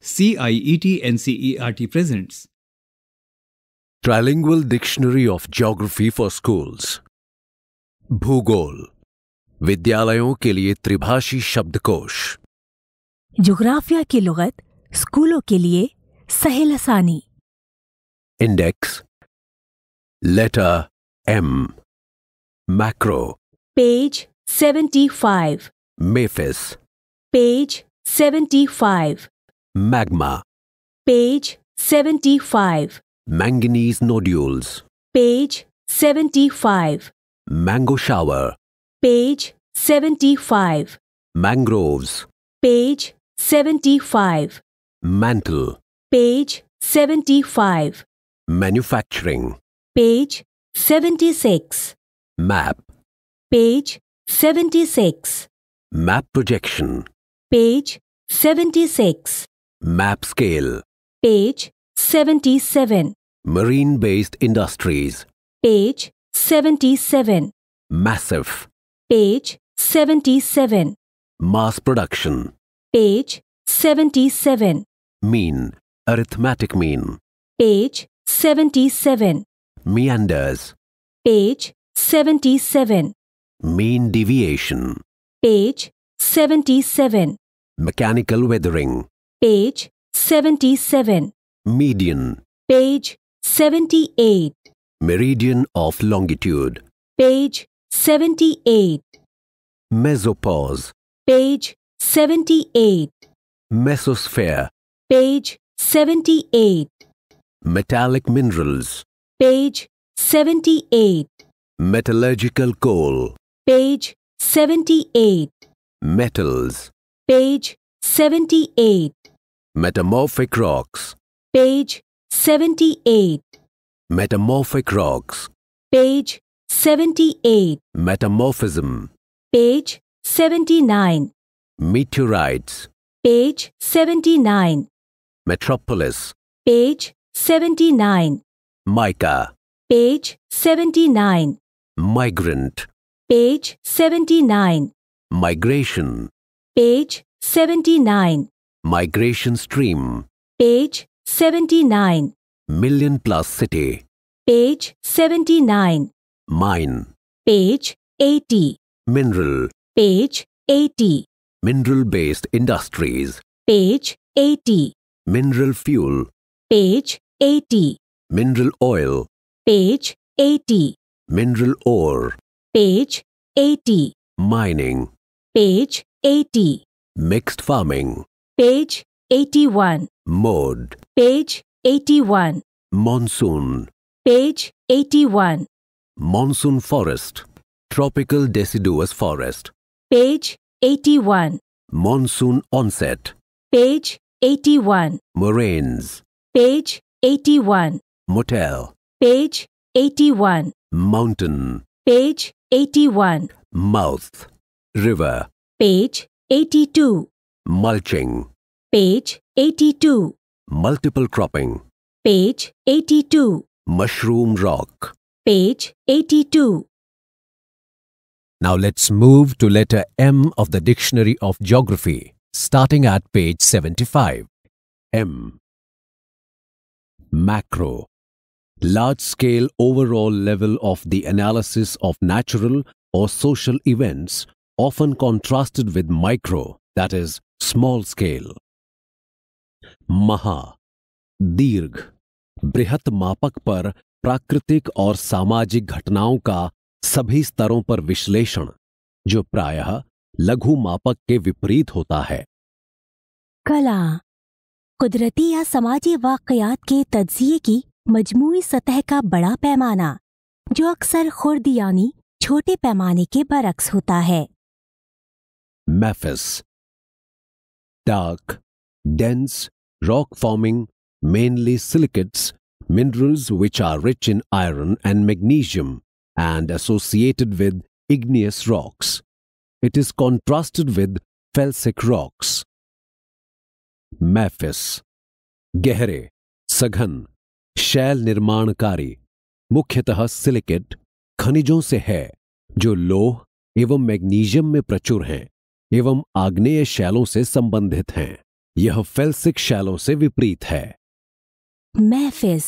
CIET NCERT presents Trilingual Dictionary of Geography for Schools भूगोल विद्यालयों के लिए त्रिभाषी शब्दकोश जोग्राफिया की लुगत स्कूलों के लिए सहेल आसानी index letter M macro page 75 मेफिस page 75 Magma. Page 75. Manganese nodules. Page 75. Mango shower. Page 75. Mangroves. Page 75. Mantle. Page 75. Manufacturing. Page 76. Map. Page 76. Map projection. Page 76. Map scale. Page 77. Marine based industries. Page 77. Massive. Page 77. Mass production. Page 77. Mean. Arithmetic mean. Page 77. Meanders. Page 77. Mean deviation. Page 77. Mechanical weathering page 77. Median, page 78. Meridian of longitude, page 78. Mesopause, page 78. Mesosphere, page 78. Metallic minerals, page 78. Metallurgical coal, page 78. Metals, page 78. Metamorphic rocks. Page 78. Metamorphic rocks. Page 78. Metamorphism. Page 79. Meteorites. Page 79. Metropolis. Page 79. Mica. Page 79. Migrant. Page 79. Migration. Page 79. Migration stream. Page 79. Million plus city. Page 79. Mine. Page 80. Mineral. Page 80. Mineral based industries. Page 80. Mineral fuel. Page 80. Mineral oil. Page 80. Mineral ore. Page 80. Mining. Page 80. Mixed farming page 81. Mode, page 81. Monsoon, page 81. Monsoon forest, tropical deciduous forest. Page 81. Monsoon onset, page 81. Moraines, page 81. Motel, page 81. Mountain, page 81. Mouth, river, page 82. Mulching. Page 82. Multiple cropping. Page 82. Mushroom rock. Page 82. Now let's move to letter M of the Dictionary of Geography, starting at page 75. M. Macro. Large-scale overall level of the analysis of natural or social events often contrasted with micro that is, small scale. महा दीर्घ बृहत मापक पर प्राकृतिक और सामाजिक घटनाओं का सभी स्तरों पर विश्लेषण जो प्रायः लघु मापक के विपरीत होता है कला कुदरती या समाजी वाकयात के तजिए की मजमू सतह का बड़ा पैमाना जो अक्सर खुर्द यानी छोटे पैमाने के बरक्स होता है मैफिस dark, dense, rock forming mainly silicates, minerals which are rich in iron and magnesium and associated with igneous rocks. It is contrasted with felsic rocks. मैफिस गहरे सघन शैल निर्माणकारी मुख्यतः सिलिकेट खनिजों से है जो लोह एवं मैग्नीशियम में प्रचुर हैं एवं आग्नेय शैलों से संबंधित हैं यह फेल्सिक शैलों से विपरीत है मैफिस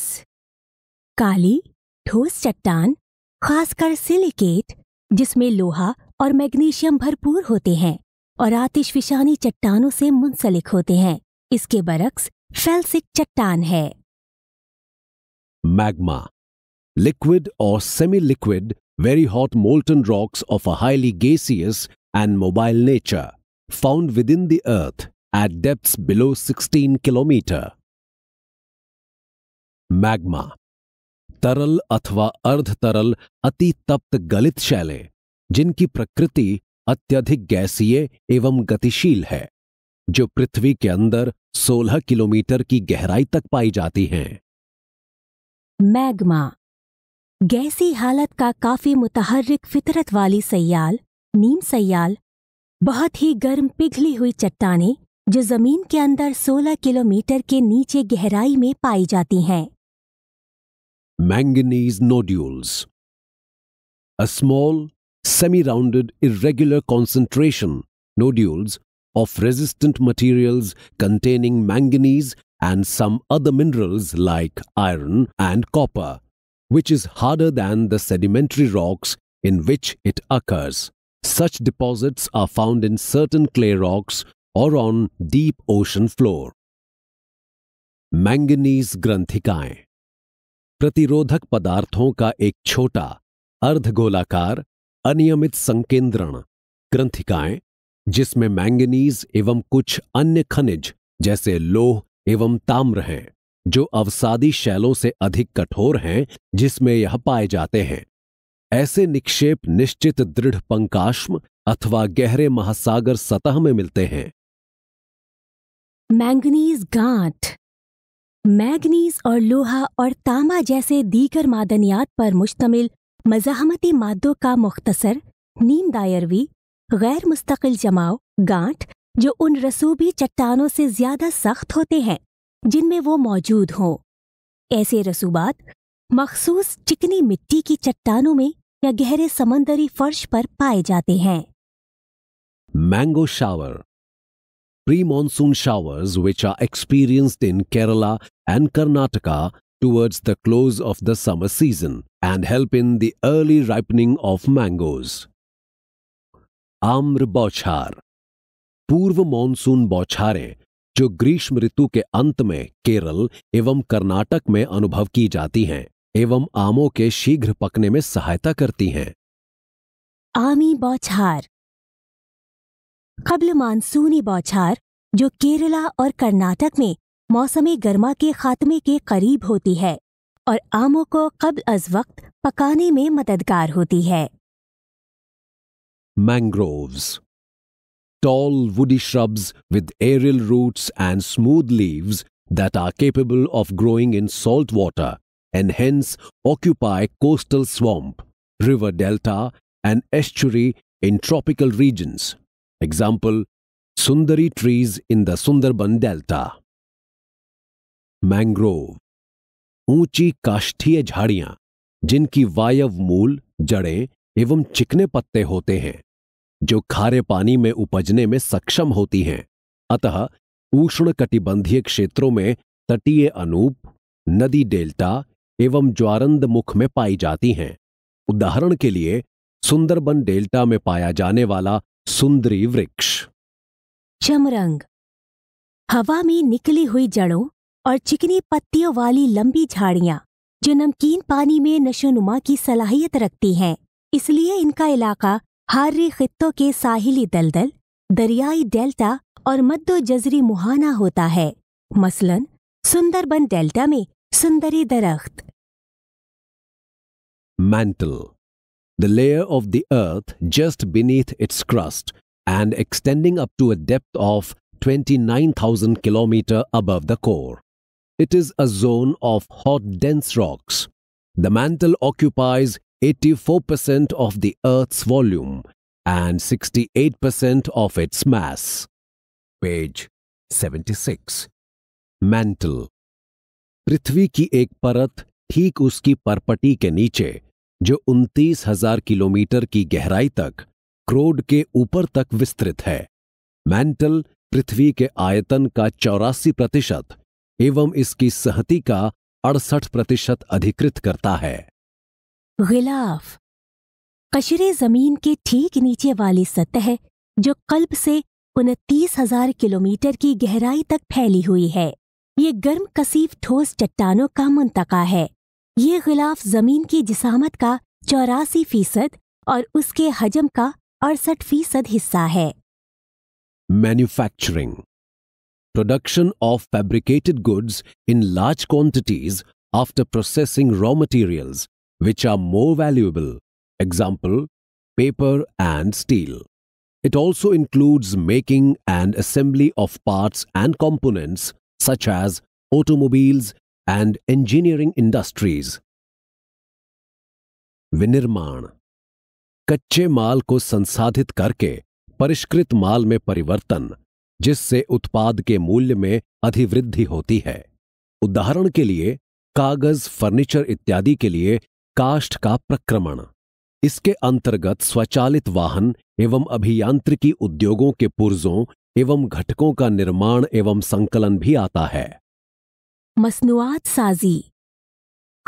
काली ठोस चट्टान खासकर सिलिकेट जिसमें लोहा और मैग्नीशियम भरपूर होते हैं और विशानी चट्टानों से मुंसलिक होते हैं इसके बरक्स फेल्सिक चट्टान है मैग्मा लिक्विड और semi liquid very hot molten rocks of a highly gaseous and mobile nature found within the Earth at depths below 16 km. Magma तरल अथवा अर्ध तरल अति तप्त गलित शैले जिनकी प्रकृति अत्यधिक गैसीय एवं गतिशील है जो पृथ्वी के अंदर 16 किलोमीटर की गहराई तक पाई जाती हैं मैग्मा गैसी हालत का काफी मुतहर्रिक फितरत वाली सयाल नीम सयाल बहुत ही गर्म पिघली हुई चट्टाने जो जमीन के अंदर 16 किलोमीटर के नीचे गहराई में पाई जाती हैं manganese nodules a small semi rounded irregular concentration nodules of resistant materials containing manganese and some other minerals like iron and copper which is harder than the sedimentary rocks in which it occurs Such deposits are found in certain clay rocks or on deep ocean floor. Manganese ग्रंथिकाएं प्रतिरोधक पदार्थों का एक छोटा अर्धगोलाकार अनियमित संकेंद्रण ग्रंथिकाएं जिसमें manganese एवं कुछ अन्य खनिज जैसे लोह एवं ताम्र हैं जो अवसादी शैलों से अधिक कठोर हैं जिसमें यह पाए जाते हैं ऐसे निक्षेप निश्चित दृढ़ पंकाश्म अथवा गहरे महासागर सतह में मिलते हैं मैंगनीज गांठ मैंगनीज और लोहा और तांबा जैसे दीगर मादनियात पर मुश्तमिल मजाहमती मादों का मुख्तसर नीम दायरवी गैर मुस्तकिल जमाव गांठ जो उन रसूबी चट्टानों से ज्यादा सख्त होते हैं जिनमें वो मौजूद हों ऐसे रसूबात मखसूस चिकनी मिट्टी की चट्टानों में या गहरे समंदरी फर्श पर पाए जाते हैं mango shower pre monsoon showers which are experienced in Kerala and Karnataka towards the close of the summer season and help in the early ripening of mangoes आम्र बौछार पूर्व मॉनसून बौछारें जो ग्रीष्म ऋतु के अंत में केरल एवं कर्नाटक में अनुभव की जाती हैं एवं आमों के शीघ्र पकने में सहायता करती हैं आमी बौछार कबल मानसूनी बौछार जो केरला और कर्नाटक में मौसम गर्मा के खात्मे के करीब होती है और आमों को कबल अज वक्त पकाने में मददगार होती है mangroves tall woody shrubs with aerial roots and smooth leaves that are capable of growing in salt water and hence occupy coastal swamp, river delta, and estuary in tropical regions. Example Sundari trees in the Sundarban Delta. Mangrove ऊंची काष्ठीय झाड़ियां जिनकी वायव मूल जड़ें एवं चिकने पत्ते होते हैं जो खारे पानी में उपजने में सक्षम होती हैं अतः उष्ण कटिबंधीय क्षेत्रों में तटीय अनूप नदी डेल्टा एवं ज्वारंद मुख में पाई जाती हैं उदाहरण के लिए सुंदरबन डेल्टा में पाया जाने वाला सुंदरी वृक्ष चमरंग हवा में निकली हुई जड़ों और चिकनी पत्तियों वाली लंबी झाड़ियां जो नमकीन पानी में नशोनुमा की सलाहियत रखती हैं इसलिए इनका इलाका हार्य खित्तों के साहिली दलदल दरियाई डेल्टा और मद्दो जजरी मुहाना होता है मसलन सुंदरबन डेल्टा में सुंदरी दरख्त mantle, the layer of the earth just beneath its crust and extending up to a depth of 29,000 km above the core. It is a zone of hot dense rocks. The mantle occupies 84% of the Earth's volume and 68% of its mass. Page 76 Mantle Prithvi ki ek parat, ठीक uski parpati के जो उनतीस हजार kilometre की गहराई तक क्रोड के ऊपर तक विस्तृत है मैंटल पृथ्वी के आयतन का चौरासी प्रतिशत एवं इसकी सहति का अड़सठ प्रतिशत अधिकृत करता है गिलाफ कशरे जमीन के ठीक नीचे वाली सतह जो कल्ब से उनतीस हजार किलोमीटर की गहराई तक फैली हुई है ये गर्म कसीफ ठोस चट्टानों का मुंतका है ये गिलाफ जमीन की जिसामत का चौरासी फीसद और उसके हजम का अड़सठ फीसद हिस्सा है manufacturing production of fabricated goods in large quantities after processing raw materials which are more valuable example paper and steel it also includes making and assembly of parts and components such as automobiles and engineering industries विनिर्माण कच्चे माल को संसाधित करके परिष्कृत माल में परिवर्तन जिससे उत्पाद के मूल्य में अधिवृद्धि होती है उदाहरण के लिए कागज फर्नीचर इत्यादि के लिए काष्ठ का प्रक्रमण इसके अंतर्गत स्वचालित वाहन एवं अभियांत्रिकी उद्योगों के पुर्जों एवं घटकों का निर्माण एवं संकलन भी आता है मसनूआत साजी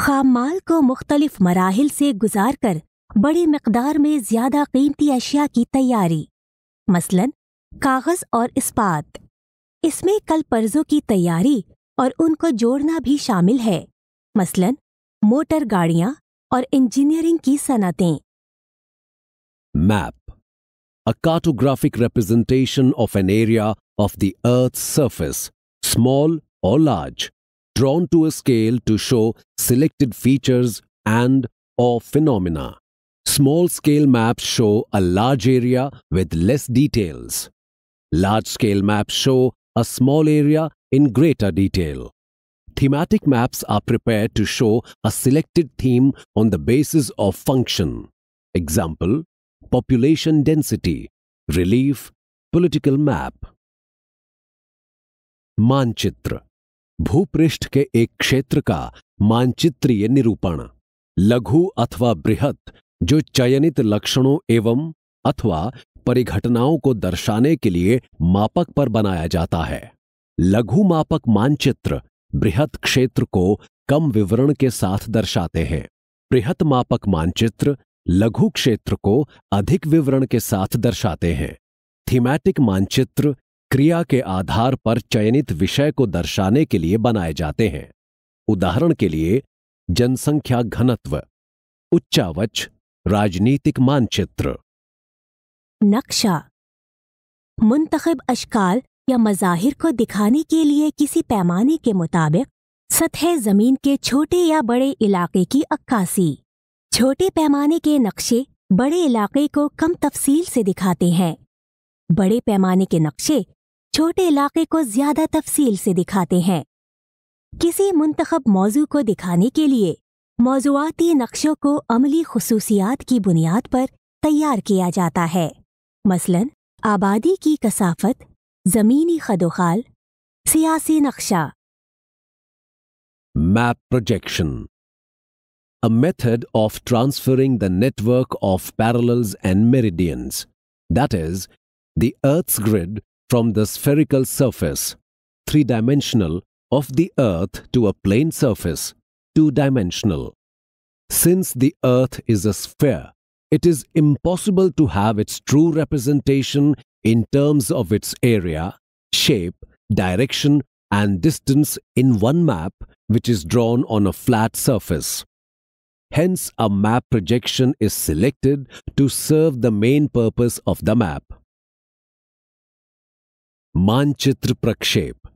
खाम माल को मुख्तलिफ मराहल से गुजार कर बड़ी मकदार में ज़्यादा कीमती अशिया की तैयारी मसलन कागज़ और इस्पात इसमें कल पर्जों की तैयारी और उनको जोड़ना भी शामिल है मसलन मोटर गाड़ियां और इंजीनियरिंग की सनतें map a cartographic representation of an area of the earth surface small or large drawn to a scale to show selected features and or phenomena. Small-scale maps show a large area with less details. Large-scale maps show a small area in greater detail. Thematic maps are prepared to show a selected theme on the basis of function. Example, population density, relief, political map. Manchitra भूपृष्ठ के एक क्षेत्र का मानचित्रीय निरूपण लघु अथवा बृहत जो चयनित लक्षणों एवं अथवा परिघटनाओं को दर्शाने के लिए मापक पर बनाया जाता है लघु मापक मानचित्र बृहत क्षेत्र को कम विवरण के साथ दर्शाते हैं बृहत मापक मानचित्र लघु क्षेत्र को अधिक विवरण के साथ दर्शाते हैं थीमैटिक मानचित्र क्रिया के आधार पर चयनित विषय को दर्शाने के लिए बनाए जाते हैं उदाहरण के लिए जनसंख्या घनत्व उच्चावच राजनीतिक मानचित्र नक्शा मुंतखब अशकाल या मज़ाहिर को दिखाने के लिए किसी पैमाने के मुताबिक सतह ज़मीन के छोटे या बड़े इलाके की अक्कासी छोटे पैमाने के नक्शे बड़े इलाके को कम तफसील से दिखाते हैं बड़े पैमाने के नक्शे छोटे इलाके को ज्यादा तफसील से दिखाते हैं किसी मुंतखब मौजू को दिखाने के लिए मौजूदी नक्शों को अमली खसूसियात की बुनियाद पर तैयार किया जाता है मसलन आबादी की कसाफत जमीनी खदोखाल सियासी नक्शा map projection a method of transferring the network of parallels and meridians, that is, the Earth's grid from the spherical surface, three dimensional, of the Earth to a plane surface, two dimensional. Since the Earth is a sphere, it is impossible to have its true representation in terms of its area, shape, direction, and distance in one map which is drawn on a flat surface. Hence, a map projection is selected to serve the main purpose of the map. मानचित्र प्रक्षेप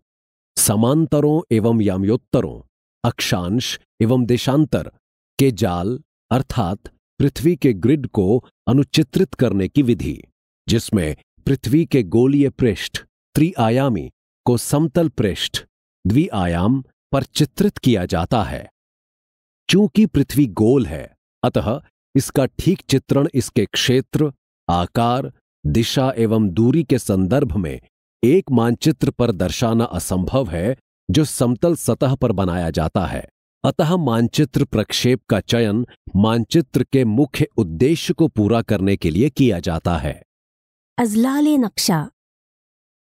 समांतरों एवं याम्योत्तरों अक्षांश एवं देशांतर के जाल अर्थात पृथ्वी के ग्रिड को अनुचित्रित करने की विधि जिसमें पृथ्वी के गोलीय पृष्ठ त्रिआयामी को समतल पृष्ठ द्विआयाम पर चित्रित किया जाता है चूंकि पृथ्वी गोल है अतः इसका ठीक चित्रण इसके क्षेत्र आकार दिशा एवं दूरी के संदर्भ में एक मानचित्र पर दर्शाना असंभव है जो समतल सतह पर बनाया जाता है अतः मानचित्र प्रक्षेप का चयन मानचित्र के मुख्य उद्देश्य को पूरा करने के लिए किया जाता है अजलाल नक्शा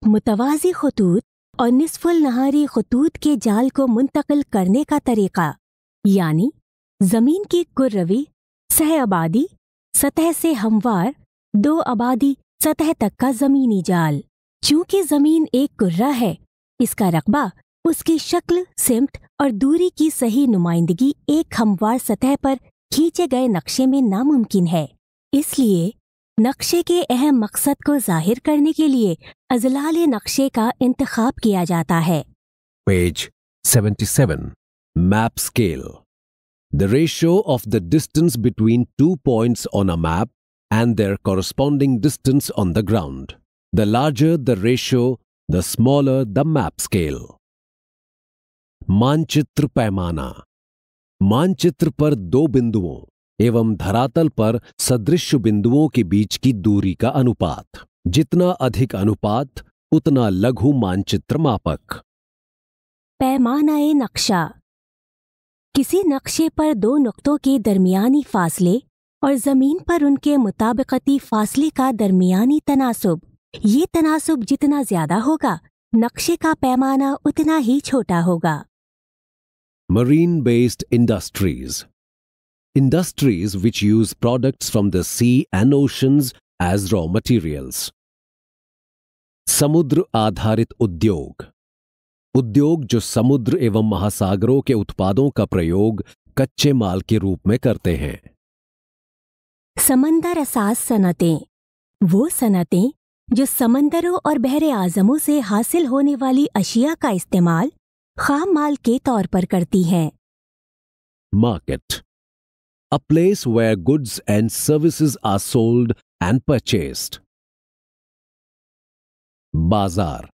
मुतवाज़ी खतूत और निस्फुल नहारी खतूत के जाल को मुंतकिल करने का तरीका यानी ज़मीन की कुर्रवि सह आबादी सतह से हमवार दो आबादी सतह तक का ज़मीनी जाल चूंकि जमीन एक कुर्रा है इसका रकबा उसकी शक्ल सिमट और दूरी की सही नुमाइंदगी एक हमवार सतह पर खींचे गए नक्शे में नामुमकिन है इसलिए नक्शे के अहम मकसद को जाहिर करने के लिए अजलाल नक्शे का इंतखाब किया जाता है page 77 map scale the ratio of the distance between two points on a map and their corresponding distance on the ground The larger the ratio, the smaller the map scale. मानचित्र पैमाना मानचित्र पर दो बिंदुओं एवं धरातल पर सदृश बिंदुओं के बीच की दूरी का अनुपात जितना अधिक अनुपात उतना लघु मानचित्र मापक पैमाना नक्शा किसी नक्शे पर दो नुक्तों के दरमियानी फासले और ज़मीन पर उनके मुताबिकती फासले का दरमियानी तनासब ये तनासुब जितना ज्यादा होगा नक्शे का पैमाना उतना ही छोटा होगा marine based industries industries which use products from the sea and oceans as raw materials समुद्र आधारित उद्योग उद्योग जो समुद्र एवं महासागरों के उत्पादों का प्रयोग कच्चे माल के रूप में करते हैं समंदर असाज सनतें वो सनतें जो समंदरों और बहरे आज़मों से हासिल होने वाली अशिया का इस्तेमाल खाम माल के तौर पर करती हैं market a place where goods and services are sold and purchased बाजार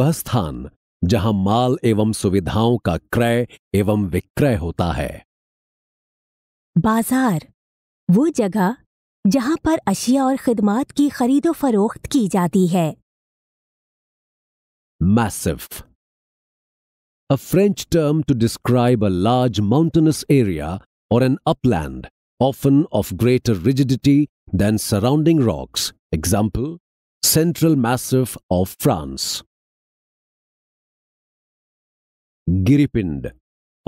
वह स्थान जहां माल एवं सुविधाओं का क्रय एवं विक्रय होता है बाजार वो जगह जहां पर अशिया और खिदमात की खरीदो फरोख्त की जाती है massif a French term to describe a large mountainous area or an upland often of greater rigidity than surrounding rocks example central massif of France गिरिपिंड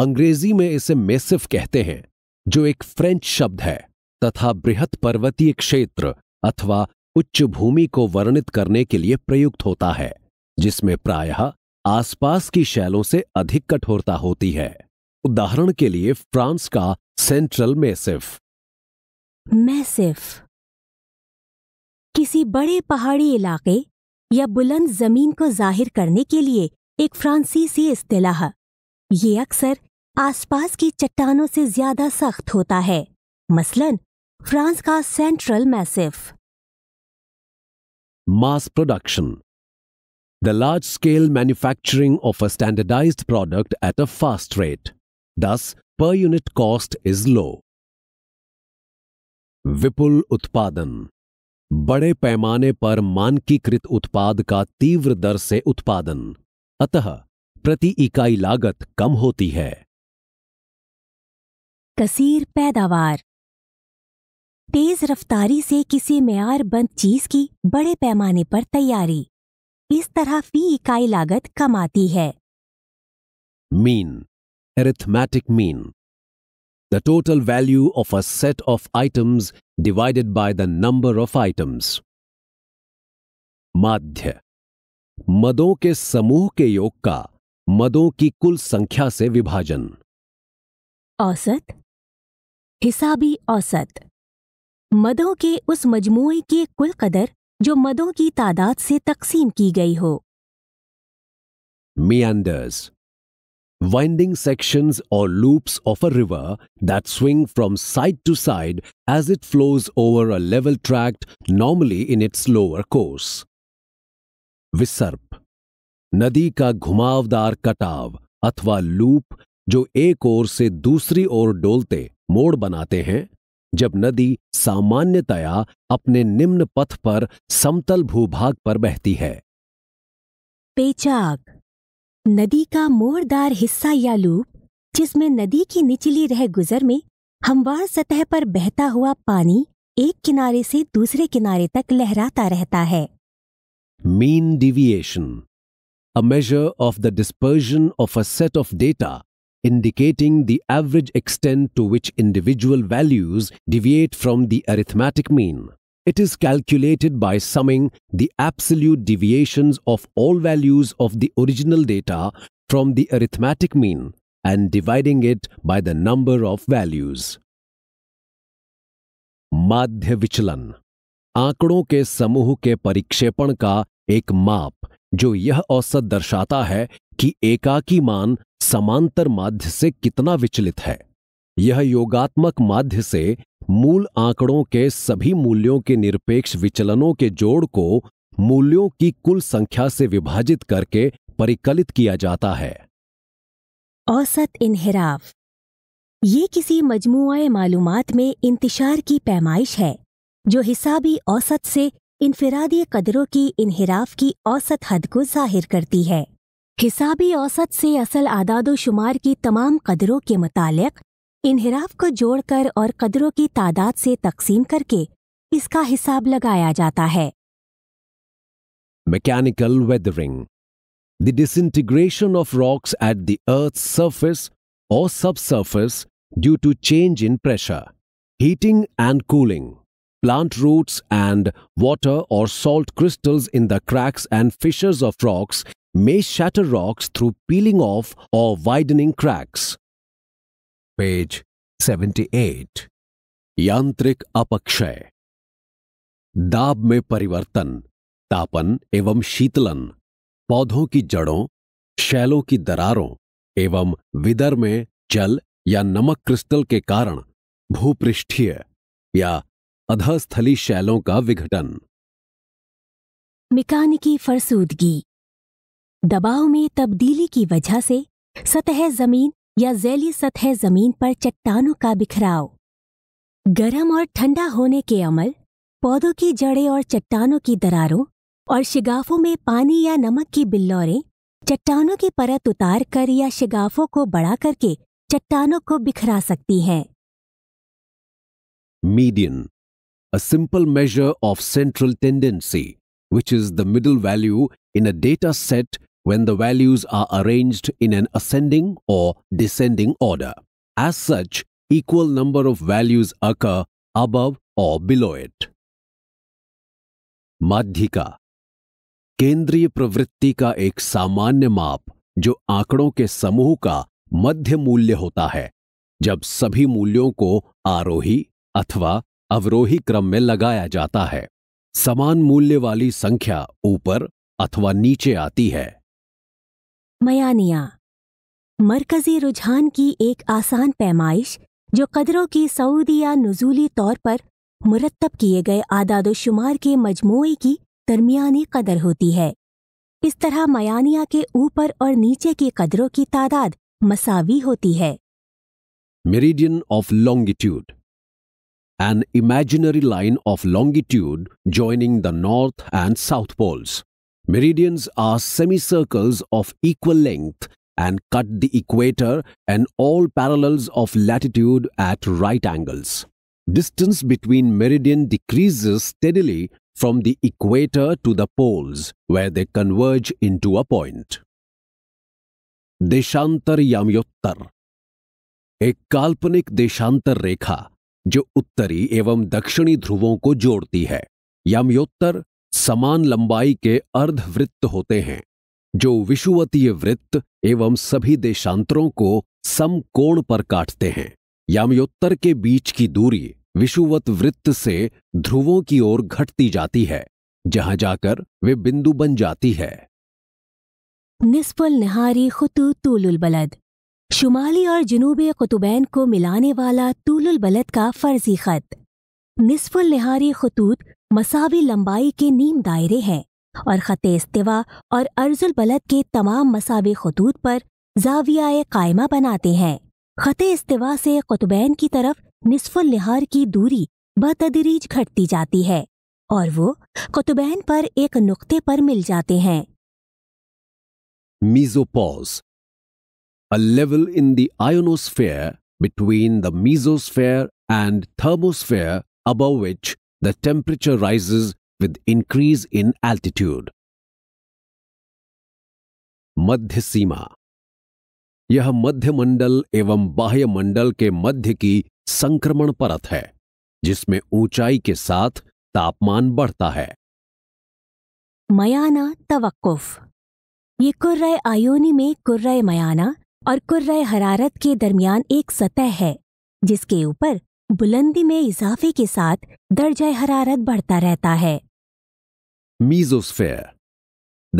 अंग्रेजी में इसे मेसिफ कहते हैं जो एक फ्रेंच शब्द है तथा बृहत पर्वतीय क्षेत्र अथवा उच्च भूमि को वर्णित करने के लिए प्रयुक्त होता है जिसमें प्रायः आसपास की शैलों से अधिक कठोरता होती है उदाहरण के लिए फ्रांस का सेंट्रल मैसिफ मैसिफ किसी बड़े पहाड़ी इलाके या बुलंद जमीन को जाहिर करने के लिए एक फ्रांसीसी इस्तेलाह ये अक्सर आसपास की चट्टानों से ज्यादा सख्त होता है मसलन फ्रांस का central massif mass production the large scale manufacturing of a standardise product at a fast rate thus per unit cost is low विपुल उत्पादन बड़े पैमाने पर मानकीकृत उत्पाद का तीव्र दर से उत्पादन अतः प्रति इकाई लागत कम होती है कसीर पैदावार तेज रफ्तारी से किसी मैार बंद चीज की बड़े पैमाने पर तैयारी इस तरह फी इकाई लागत कम आती है mean arithmetic mean the total value of a set of items divided by the number of items माध्य मदों के समूह के योग का मदों की कुल संख्या से विभाजन औसत हिसाबी औसत मदों के उस मजमुए की कुल कदर जो मदों की तादाद से तकसीम की गई हो meanders winding sections or loops of a river that swing from side to side as it flows over a level tract normally in its lower course विसर्प नदी का घुमावदार कटाव अथवा लूप जो एक ओर से दूसरी ओर डोलते मोड़ बनाते हैं जब नदी सामान्यतया अपने निम्न पथ पर समतल भूभाग पर बहती है पेचाक नदी का मोरदार हिस्सा या लूप जिसमें नदी की निचली रह गुजर में हमवार सतह पर बहता हुआ पानी एक किनारे से दूसरे किनारे तक लहराता रहता है mean deviation a measure of the dispersion of a set of data indicating the average extent to which individual values deviate from the arithmetic mean. It is calculated by summing the absolute deviations of all values of the original data from the arithmetic mean and dividing it by the number of values. Madhya Vichalan, आंकड़ों के समूह के परिक्षेपण का एक माप जो यह औसत दर्शाता है कि एकाकी मान समांतर माध्य से कितना विचलित है यह योगात्मक माध्य से मूल आंकड़ों के सभी मूल्यों के निरपेक्ष विचलनों के जोड़ को मूल्यों की कुल संख्या से विभाजित करके परिकलित किया जाता है औसत इनहराव ये किसी मजमुआ मालूम में इंतशार की पैमाइश है जो हिसाबी औसत से इनफरादी कदरों की इनहराफ की औसत हद को जाहिर करती है हिसाबी औसत से असल आदादोशुमार की तमाम कदरों के मुतालिक इन्हराफ को जोड़कर और कदरों की तादाद से तकसीम करके इसका हिसाब लगाया जाता है mechanical weathering the disintegration of rocks at the earth surface or sub surface due to change in pressure heating and cooling plant roots and water or salt crystals in the cracks and fissures of rocks may shatter rocks through peeling off or widening cracks. Page 78 यांत्रिक अपक्षय दाब में परिवर्तन तापन एवं शीतलन पौधों की जड़ों शैलों की दरारों एवं विदर में जल या नमक क्रिस्टल के कारण भूपृष्ठीय या अधस्थली शैलों का विघटन मिकानिकी फरसूदगी दबाव में तब्दीली की वजह से सतह जमीन या जैली सतह जमीन पर चट्टानों का बिखराव गर्म और ठंडा होने के अमल पौधों की जड़ें और चट्टानों की दरारों और शिगाफों में पानी या नमक की बिल्लौरें चट्टानों की परत उतार कर या शिगाफों को बड़ा करके चट्टानों को बिखरा सकती है median a simple measure of central tendency which is the middle value in a data set when the values are arranged in an ascending or descending order. As such, equal number of values occur above or below it. Madhika केंद्रीय प्रवृत्ति का एक सामान्य माप जो आंकड़ों के समूह का मध्य मूल्य होता है जब सभी मूल्यों को आरोही अथवा अवरोही क्रम में लगाया जाता है समान मूल्य वाली संख्या ऊपर अथवा नीचे आती है मयानिया मरकज़ी रुझान की एक आसान पैमाइश जो कदरों की सऊदिया नजूली तौर पर मुरतब किए गए आदादोशुमार के मजमू की दरमियानी कदर होती है इस तरह मयानिया के ऊपर और नीचे की कदरों की तादाद मसावी होती है meridian of longitude an imaginary line of longitude joining the north and south poles Meridians are semicircles of equal length and cut the equator and all parallels of latitude at right angles. Distance between meridian decreases steadily from the equator to the poles where they converge into a point. देशांतर याम्योत्तर एक काल्पनिक देशांतर रेखा जो उत्तरी एवं दक्षिणी ध्रुवों को जोड़ती है याम्योत्तर समान लंबाई के अर्धवृत्त होते हैं जो विषुवतीय वृत्त एवं सभी देशांतरों को समकोण पर काटते हैं याम्योत्तर के बीच की दूरी विषुवत वृत्त से ध्रुवों की ओर घटती जाती है जहां जाकर वे बिंदु बन जाती है निष्फल निहारी खुतु तुलुल बलद शुमाली और जुनूबी कुतुबैन को मिलाने वाला तूलुल बलद का फर्जी खत निस्फुल निहारी खतूत मसावी लंबाई के नीम दायरे हैं और ख़त इस्तवा और अर्जुल बलद के तमाम मसावी खतूत पर जाविया कायमा बनाते हैं ख़त इस्तवा से कुतुबैन की तरफ निसफुल नहार की दूरी बतदरीज घटती जाती है और वो कुतुबैन पर एक नुक्ते पर मिल जाते हैं mesopause a level in the ionosphere between the mesosphere and thermosphere above which the temperature rises with increase in altitude. मध्य सीमा यह मध्य मंडल एवं बाह्य मंडल के मध्य की संक्रमण परत है जिसमें ऊंचाई के साथ तापमान बढ़ता है मयाना तवक्फ ये कुर्रय आयोनी में कुर्रय मयाना और कुर्रय हरारत के दरमियान एक सतह है जिसके ऊपर बुलंदी में इजाफे के साथ दर्ज हरारत बढ़ता रहता है mesosphere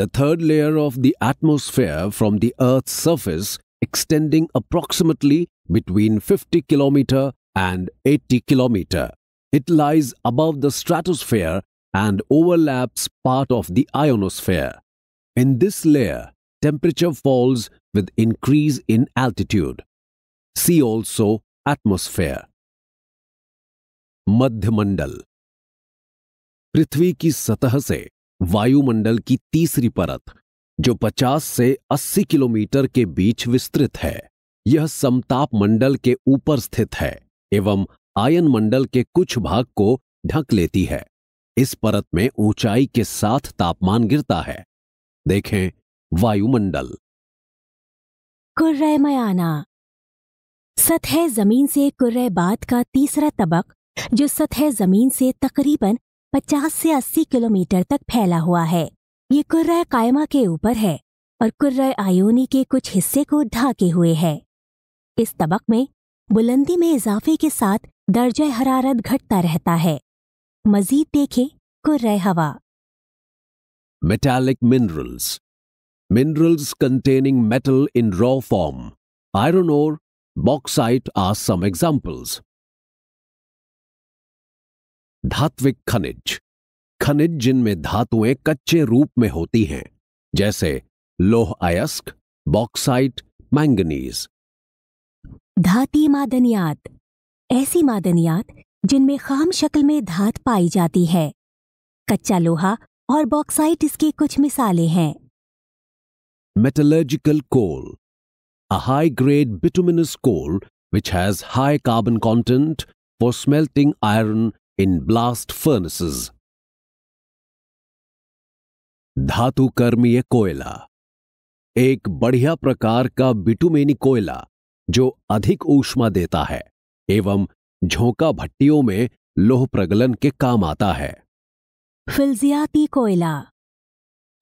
the third layer of the atmosphere from the earth surface extending approximately between fifty kilometre and eighty kilometre it lies above the stratosphere and overlaps part of the ionosphere in this layer temperature falls with increase in altitude see also atmosphere मध्यमंडल पृथ्वी की सतह से वायुमंडल की तीसरी परत जो 50 से 80 किलोमीटर के बीच विस्तृत है यह समताप मंडल के ऊपर स्थित है एवं आयन मंडल के कुछ भाग को ढक लेती है इस परत में ऊंचाई के साथ तापमान गिरता है देखें वायुमंडल कुर्रमयाना सतह जमीन से बात का तीसरा तबक जो सतह जमीन से तकरीबन 50 से 80 किलोमीटर तक फैला हुआ है ये कुर्रा कायमा के ऊपर है और कुर्रा आयोनी के कुछ हिस्से को ढाके हुए है इस तबक में बुलंदी में इजाफे के साथ दर्ज हरारत घटता रहता है मजीद देखें कुर्र हवा metallic minerals minerals containing metal in raw form iron or bauxite are some examples धात्विक खनिज खनिज जिनमें धातुएं कच्चे रूप में होती हैं जैसे लोह अयस्क बॉक्साइट मैंगनीज धाती मादनियात ऐसी मादनियात जिनमें खाम शक्ल में धात पाई जाती है कच्चा लोहा और बॉक्साइट इसकी कुछ मिसालें हैं metallurgical coal a high grade bituminous coal which has high carbon content for smelting iron in blast furnaces. धातु कर्मीय कोयला एक बढ़िया प्रकार का बिटुमेनी कोयला जो अधिक ऊष्मा देता है एवं झोंका भट्टियों में लोह प्रगलन के काम आता है फिल्जियाती कोयला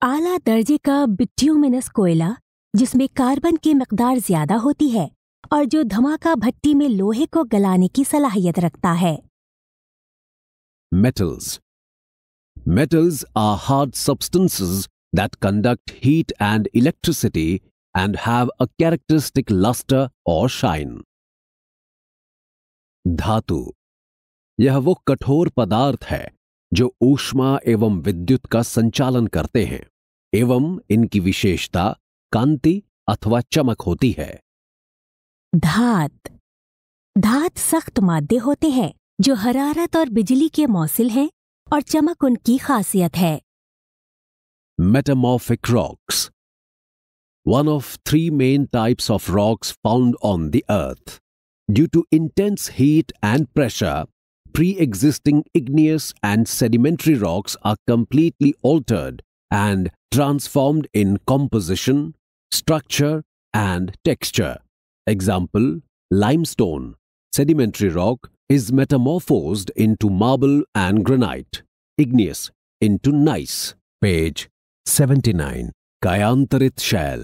आला दर्जे का बिट्यूमिनस कोयला जिसमें कार्बन की मकदार ज्यादा होती है और जो धमाका भट्टी में लोहे को गलाने की सलाहियत रखता है metals. Metals are hard substances that conduct heat and electricity and have a characteristic luster or shine. धातु यह वो कठोर पदार्थ है जो ऊष्मा एवं विद्युत का संचालन करते हैं एवं इनकी विशेषता कांति अथवा चमक होती है धात धात सख्त मादे होते हैं जो हरारत और बिजली के मौसिल हैं और चमक उनकी खासियत है metamorphic rocks one of three main types of rocks found on the earth due to intense heat and pressure pre existing igneous and sedimentary rocks are completely altered and transformed in composition structure and texture example limestone sedimentary rock is metamorphosed into marble and granite, igneous into nice. Page 79 कायांतरित शैल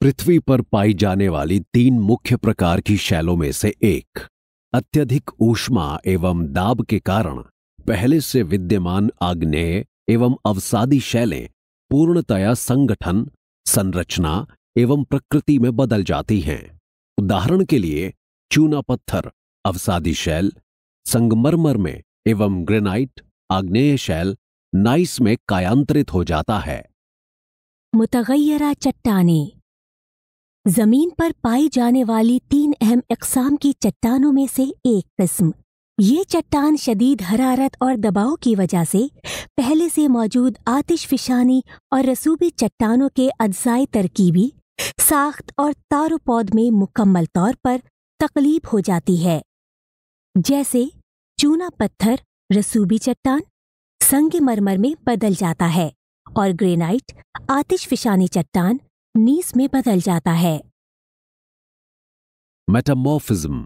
पृथ्वी पर पाई जाने वाली तीन मुख्य प्रकार की शैलों में से एक अत्यधिक ऊष्मा एवं दाब के कारण पहले से विद्यमान आग्नेय एवं अवसादी शैलें पूर्णतया संगठन संरचना एवं प्रकृति में बदल जाती हैं उदाहरण के लिए चूना पत्थर अवसादी शैल संगमरमर में एवं ग्रेनाइट आग्नेय शैल नाइस में कायांतरित हो जाता है मुतगैरा चट्टाने जमीन पर पाई जाने वाली तीन अहम अकसाम की चट्टानों में से एक किस्म ये चट्टान शदीद हरारत और दबाव की वजह से पहले से मौजूद आतिश फिशानी और रसूबी चट्टानों के अज्जाए तरकीबी साख्त और तारोपौध में मुकम्मल तौर पर तकलीब हो जाती है जैसे चूना पत्थर रसूबी चट्टान संग मरमर में बदल जाता है और ग्रेनाइट आतिश आतिशफिशानी चट्टान नीस में बदल जाता है metamorphism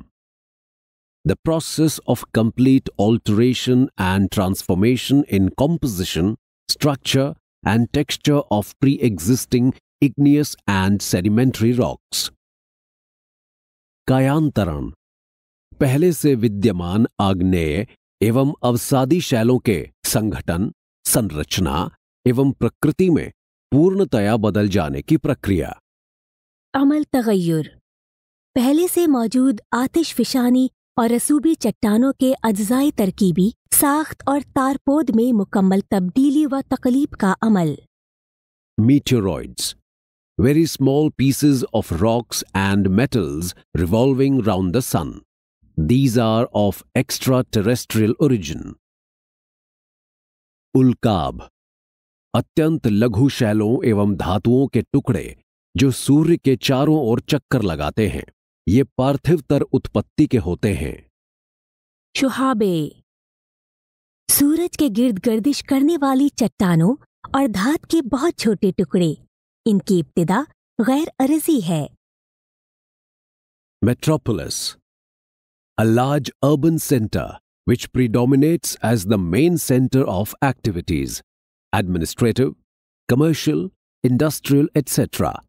the process of complete alteration and transformation in composition structure and texture of pre existing igneous and sedimentary rocks कायांतरण पहले से विद्यमान आग्नेय एवं अवसादी शैलों के संगठन संरचना एवं प्रकृति में पूर्णतया बदल जाने की प्रक्रिया अमल तगैर पहले से मौजूद आतिश फिशानी और रसूबी चट्टानों के अज्जाई तरकीबी साख्त और तारपोद में मुकम्मल तब्दीली व तकलीफ का अमल meteoroids very small pieces of rocks and metals revolving round the sun These are of extraterrestrial origin. उल्काब अत्यंत लघु शैलों एवं धातुओं के टुकड़े जो सूर्य के चारों ओर चक्कर लगाते हैं ये पार्थिव तर उत्पत्ति के होते हैं चुहाबे सूरज के गिर्द गर्दिश करने वाली चट्टानों और धात के बहुत छोटे टुकड़े इनकी इब्तदा गैर अरजी है metropolis a large urban center which predominates as the main center of activities administrative, commercial, industrial, etc.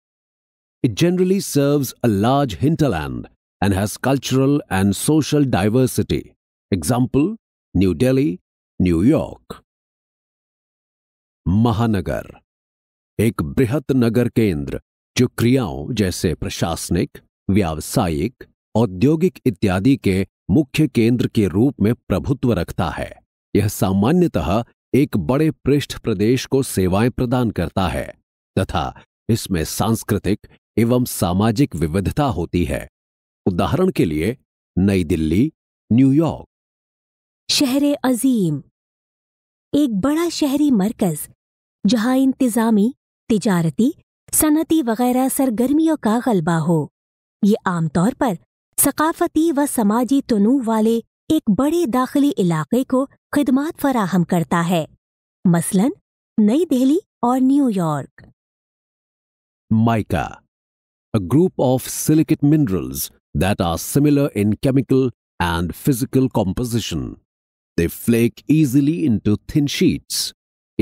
It generally serves a large hinterland and has cultural and social diversity. Example New Delhi, New York. Mahanagar, एक बृहत नगर केंद्र जो क्रियाओं जैसे प्रशासनिक व्यावसायिक औद्योगिक इत्यादि के मुख्य केंद्र के रूप में प्रभुत्व रखता है यह सामान्यतः एक बड़े पृष्ठ प्रदेश को सेवाएं प्रदान करता है तथा इसमें सांस्कृतिक एवं सामाजिक विविधता होती है उदाहरण के लिए नई दिल्ली न्यूयॉर्क शहर अजीम एक बड़ा शहरी मरकज जहां इंतजामी तिजारती सनती वगैरह सरगर्मियों का गलबा हो ये आमतौर पर सकाफती व समाजी तनू वाले एक बड़े दाखिली इलाके को खदमात फराहम करता है मसलन नई दिल्ली और New York mica a group of silicate minerals that are similar in chemical and physical composition they flake easily into thin sheets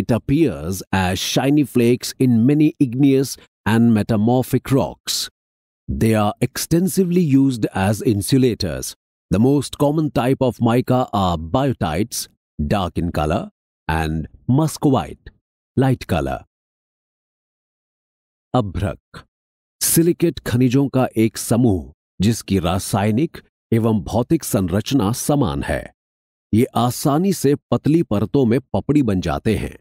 it appears as shiny flakes in many igneous and metamorphic rocks They are extensively used as insulators. The most common type of mica are biotites, dark in color, and muscovite, light color. अभ्रक silicate खनिजों का एक समूह जिसकी रासायनिक एवं भौतिक संरचना समान है ये आसानी से पतली परतों में पपड़ी बन जाते हैं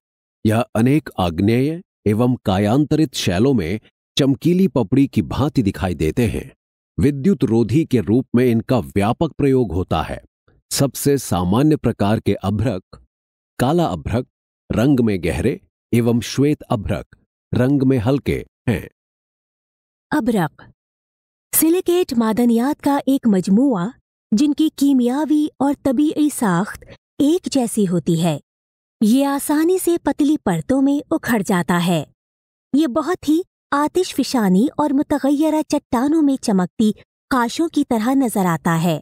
यह अनेक आग्नेय एवं कायांतरित शैलों में चमकीली पपड़ी की भांति दिखाई देते हैं विद्युत रोधी के रूप में इनका व्यापक प्रयोग होता है सबसे सामान्य प्रकार के अभ्रक काला अभ्रक रंग में गहरे एवं श्वेत अभ्रक रंग में हल्के हैं अभ्रक सिलिकेट मादनियात का एक मजमुआ जिनकी कीमियावी और तबीयी साख्त एक जैसी होती है ये आसानी से पतली परतों में उखड़ जाता है ये बहुत ही आतिश फिशानी और मुतगैरा चट्टानों में चमकती काशों की तरह नजर आता है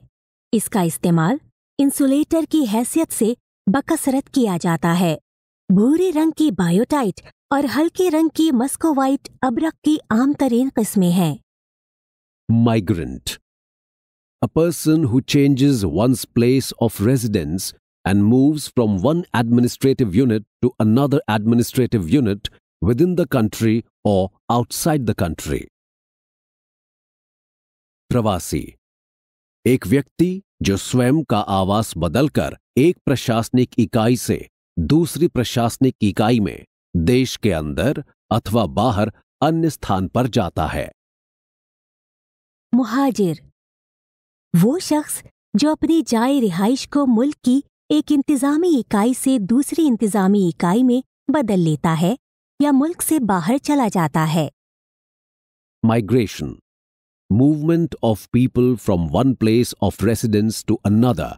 इसका इस्तेमाल इंसुलेटर की हैसियत से बकसरत किया जाता है भूरे रंग की बायोटाइट और हल्के रंग की मस्कोवाइट अबरक की आम तरीन किस्में हैं migrant a person who changes one's place of residence and moves from one administrative unit to another administrative unit within the country or outside the country. प्रवासी एक व्यक्ति जो स्वयं का आवास बदलकर एक प्रशासनिक इकाई से दूसरी प्रशासनिक इकाई में देश के अंदर अथवा बाहर अन्य स्थान पर जाता है मुहाजिर वो शख्स जो अपनी जाए रिहाइश को मुल्क की एक इंतजामी इकाई से दूसरी इंतजामी इकाई में बदल लेता है या मुल्क से बाहर चला जाता है migration movement of people from one place of residence to another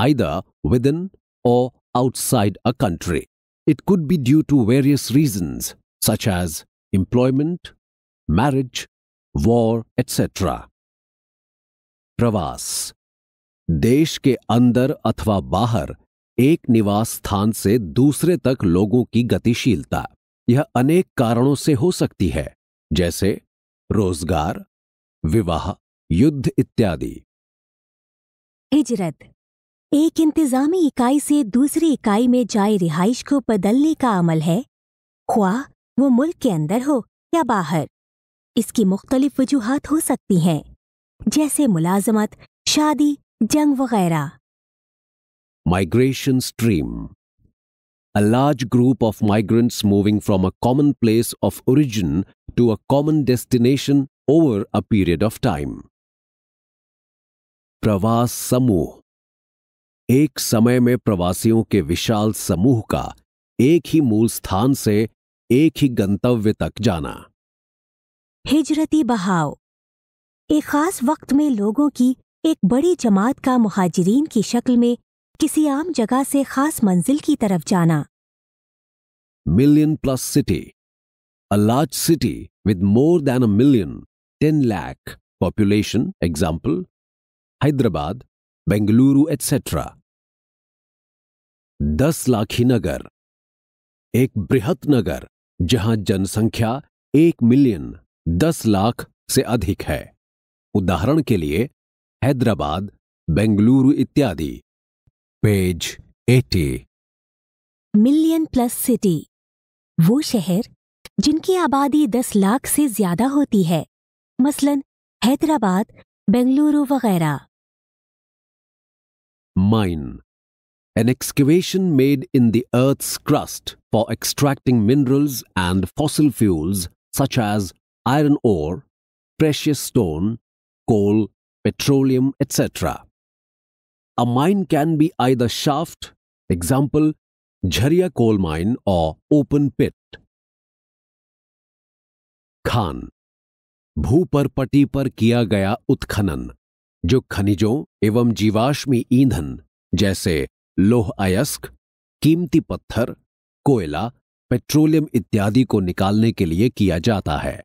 either within or outside a country it could be due to various reason such as employment marriage war etcetera प्रवास देश के अंदर अथवा बाहर एक निवास स्थान से दूसरे तक लोगों की गतिशीलता यह अनेक कारणों से हो सकती है जैसे रोजगार विवाह युद्ध इत्यादि हिजरत एक इंतजामी इकाई से दूसरी इकाई में जाए रिहाइश को बदलने का अमल है ख्वा वो मुल्क के अंदर हो या बाहर इसकी मुख्तलिफ वजूहत हो सकती हैं जैसे मुलाजमत शादी जंग वगैरह migration stream a large group of migrants moving from a common place of origin to a common destination over a period of time. प्रवास समूह एक समय में प्रवासियों के विशाल समूह का एक ही मूल स्थान से एक ही गंतव्य तक जाना हिजरती बहाव एक खास वक्त में लोगों की एक बड़ी जमात का मुहाजिरीन की शक्ल में किसी आम जगह से खास मंजिल की तरफ जाना million plus city a large city with more than a million ten lakh population example Hyderabad Bengaluru etcetera दस लाख ही नगर एक बृहत नगर जहां जनसंख्या एक मिलियन दस लाख से अधिक है उदाहरण के लिए हैदराबाद बेंगलुरु इत्यादि पेज 80 मिलियन प्लस सिटी वो शहर जिनकी आबादी दस लाख से ज्यादा होती है मसलन हैदराबाद बेंगलुरु वगैरह mine an excavation made in the earth's crust for extracting minerals and fossil fuels such as iron ore precious stone coal petroleum etcetera A mine can be either shaft, example, Jharia coal mine or open pit. खान भू पर पटी पर किया गया उत्खनन जो खनिजों एवं जीवाश्मी ईंधन जैसे लोह अयस्क कीमती पत्थर कोयला पेट्रोलियम इत्यादि को निकालने के लिए किया जाता है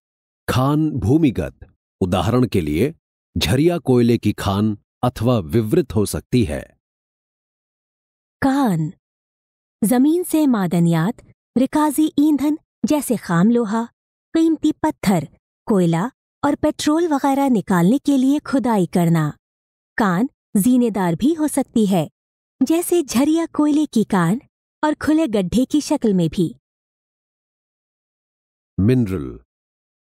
खान भूमिगत उदाहरण के लिए झरिया कोयले की खान अथवा विवृत हो सकती है कान जमीन से मादनियात रिकाजी ईंधन जैसे खाम लोहा कीमती पत्थर कोयला और पेट्रोल वगैरह निकालने के लिए खुदाई करना कान जीनेदार भी हो सकती है जैसे झरिया कोयले की कान और खुले गड्ढे की शक्ल में भी mineral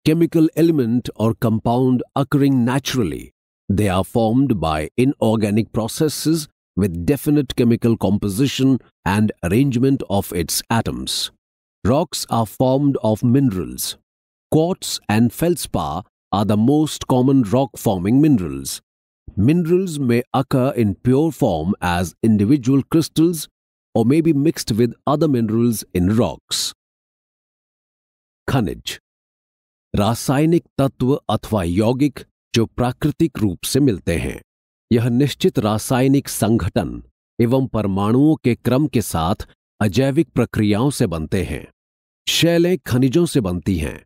chemical element or compound occurring naturally They are formed by inorganic processes with definite chemical composition and arrangement of its atoms. Rocks are formed of minerals. Quartz and feldspar are the most common rock-forming minerals. Minerals may occur in pure form as individual crystals or may be mixed with other minerals in rocks. खनिज रासायनिक तत्व अथवा yogic. जो प्राकृतिक रूप से मिलते हैं यह निश्चित रासायनिक संगठन एवं परमाणुओं के क्रम के साथ अजैविक प्रक्रियाओं से बनते हैं शैलें खनिजों से बनती हैं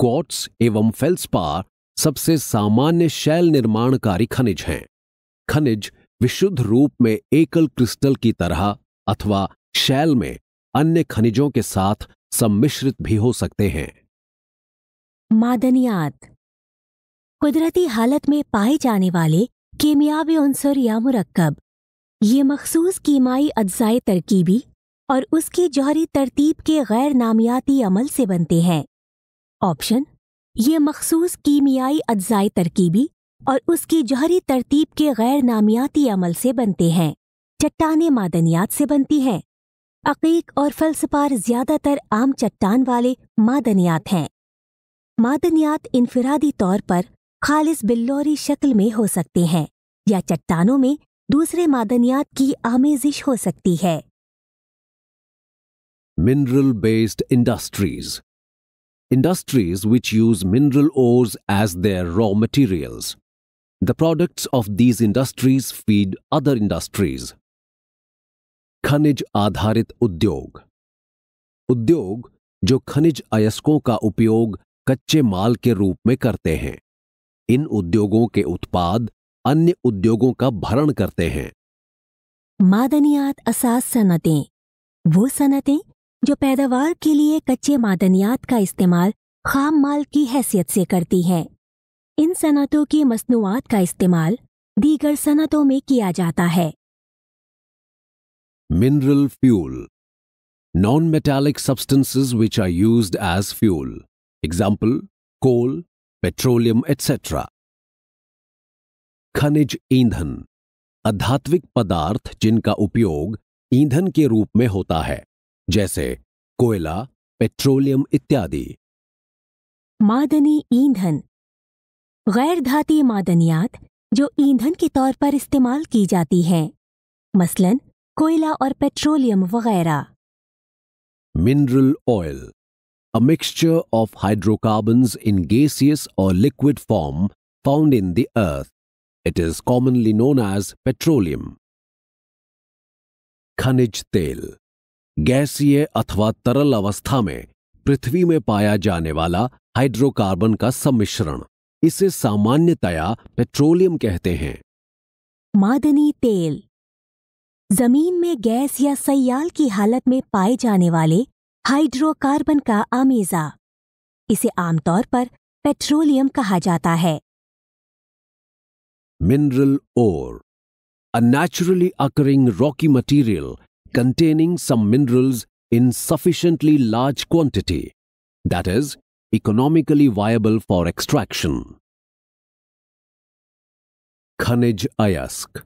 क्वार्ट्स एवं फेल्सपार सबसे सामान्य शैल निर्माणकारी खनिज हैं खनिज विशुद्ध रूप में एकल क्रिस्टल की तरह अथवा शैल में अन्य खनिजों के साथ सम्मिश्रित भी हो सकते हैं मादनियात कुदरती हालत में पाए जाने वाले केमियावी अंसर या मरकब ये मखसूस कीमाई अज्जाए तरकीबी और उसकी जौहरी तरतीब के गैर नामियाती अमल से बनते हैं ऑप्शन ये मखसूस कीमियाई अज्जाए तरकीबी और उसकी जौहरी तरतीब के गैर नामियाती अमल से बनते हैं चट्टाने मादनियात से बनती हैं अकीक और फलसपार ज्यादातर आम चट्टान वाले मादनियात हैं मादनियात इनफरादी तौर पर खालिस बिल्लौरी शक्ल में हो सकते हैं या चट्टानों में दूसरे मादनियात की आमेजिश हो सकती है mineral based industries industries which use mineral ores as their raw materials the products of these industries feed other industries खनिज आधारित उद्योग उद्योग जो खनिज अयस्कों का उपयोग कच्चे माल के रूप में करते हैं इन उद्योगों के उत्पाद अन्य उद्योगों का भरण करते हैं मादनियात असास सनतें वो सनतें जो पैदावार के लिए कच्चे मादनियात का इस्तेमाल खाम माल की हैसियत से करती है इन सनतों की मसनूआत का इस्तेमाल दीगर सनतों में किया जाता है mineral fuel non metallic substances which are used as fuel example coal petroleum etcetera खनिज ईंधन अध्यात्विक पदार्थ जिनका उपयोग ईंधन के रूप में होता है जैसे कोयला पेट्रोलियम इत्यादि मादनी ईंधन गैर धाती मादनियात जो ईंधन के तौर पर इस्तेमाल की जाती हैं मसलन कोयला और पेट्रोलियम वगैरह mineral oil a mixture of hydrocarbons in gaseous or liquid form found in the earth. It is commonly known as petroleum. खनिज तेल गैसीय अथवा तरल अवस्था में पृथ्वी में पाया जाने वाला हाइड्रोकार्बन का सम्मिश्रण इसे सामान्यतया पेट्रोलियम कहते हैं मादनी तेल जमीन में गैस या सयाल की हालत में पाए जाने वाले हाइड्रोकार्बन का आमेजा इसे आमतौर पर पेट्रोलियम कहा जाता है mineral ore a naturally occurring rocky material containing some minerals in sufficiently large quantity that is economically viable for extraction खनिज अयस्क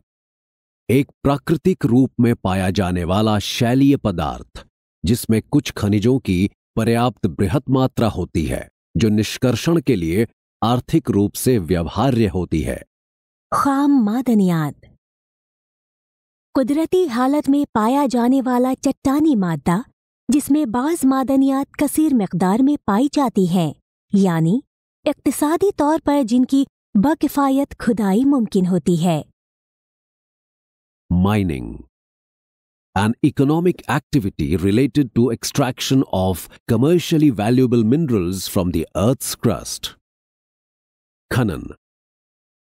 एक प्राकृतिक रूप में पाया जाने वाला शैलीय पदार्थ जिसमें कुछ खनिजों की पर्याप्त बृहद मात्रा होती है जो निष्कर्षण के लिए आर्थिक रूप से व्यवहार्य होती है खाम मादनियात कुदरती हालत में पाया जाने वाला चट्टानी मादा जिसमें बाज मादनियात कसीर मकदार में पाई जाती हैं यानी इकतसादी तौर पर जिनकी बकिफ़ायत खुदाई मुमकिन होती है mining an economic activity related to extraction of commercially valuable minerals from the earth's crust. खनन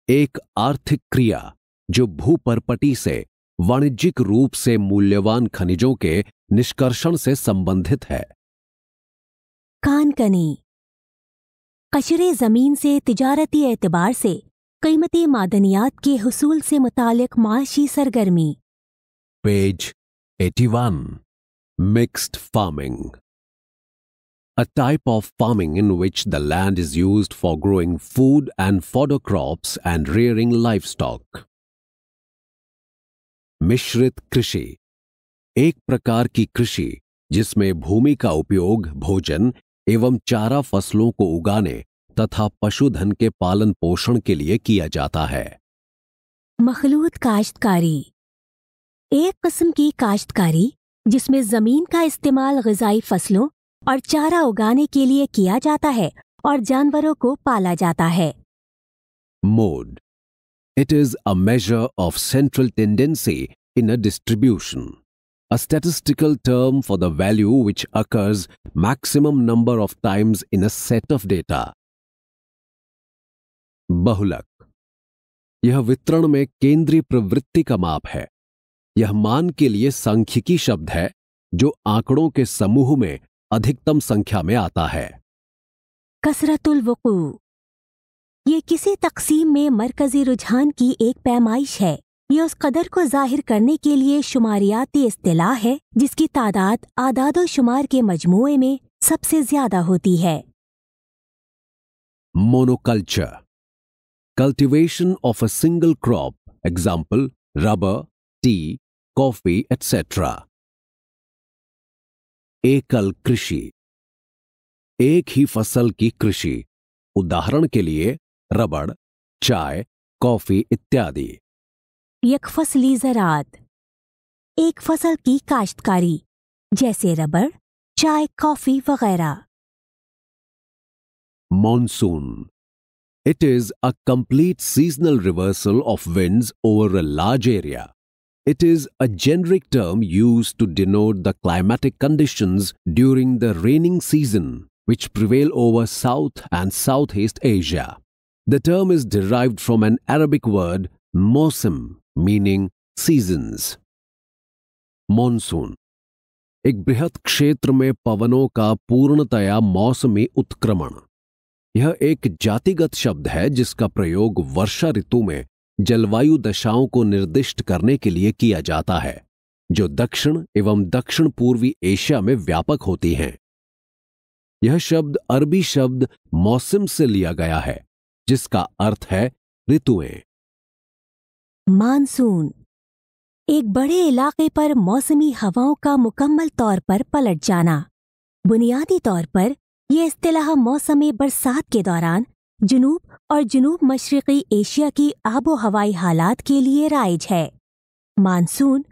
एक आर्थिक क्रिया जो भूपरपटी से वाणिज्यिक रूप से मूल्यवान खनिजों के निष्कर्षण से संबंधित है कानकनी कशरे जमीन से तिजारती एतबार से कीमती मादनियात के हसूल से मुतक माशी सरगर्मी page 81. Mixed farming. A type of farming in which the land is used for growing food and fodder crops and rearing livestock. mishrit krishi ek prakar ki krishi jisme bhumi ka upyog bhojan evam chara faslon ko ugane तथा पशुधन के पालन पोषण के लिए किया जाता है मखलूत काश्तकारी एक किस्म की काश्तकारी जिसमें जमीन का इस्तेमाल गजाई फसलों और चारा उगाने के लिए किया जाता है और जानवरों को पाला जाता है mode it is a measure of central tendency in a distribution a statistical term for the value which occurs maximum number of times in a set of data बहुलक यह वितरण में केंद्रीय प्रवृत्ति का माप है यह मान के लिए सांख्यिकी शब्द है जो आंकड़ों के समूह में अधिकतम संख्या में आता है कसरतुल वकू ये किसी तकसीम में मरकजी रुझान की एक पैमाइश है ये उस कदर को जाहिर करने के लिए शुमारियाती अतलाह है जिसकी तादाद आदाद शुमार के मजमू में सबसे ज्यादा होती है monoculture cultivation of a single crop example rubber tea coffee etcetera एकल कृषि एक ही फसल की कृषि उदाहरण के लिए रबड़ चाय कॉफी इत्यादि यक फसली जरात एक फसल की काश्तकारी जैसे रबड़ चाय कॉफी वगैरह monsoon it is a complete seasonal reversal of winds over a large area It is a generic term used to denote the climatic conditions during the raining season which prevail over South and Southeast Asia. The term is derived from an Arabic word mosim, meaning seasons. Monsoon, एक बृहद क्षेत्र में पवनों का पूर्णतया मौसमी उत्क्रमण यह एक जातिगत शब्द है जिसका प्रयोग वर्षा ऋतु में जलवायु दशाओं को निर्दिष्ट करने के लिए किया जाता है जो दक्षिण एवं दक्षिण पूर्वी एशिया में व्यापक होती हैं यह शब्द अरबी शब्द मौसम से लिया गया है जिसका अर्थ है ऋतुएं मानसून एक बड़े इलाके पर मौसमी हवाओं का मुकम्मल तौर पर पलट जाना बुनियादी तौर पर यह इस्तेलाह मौसम बरसात के दौरान जनूब और जनूब मशरक़ी एशिया की आबो हवाई हालात के लिए राइज है मानसून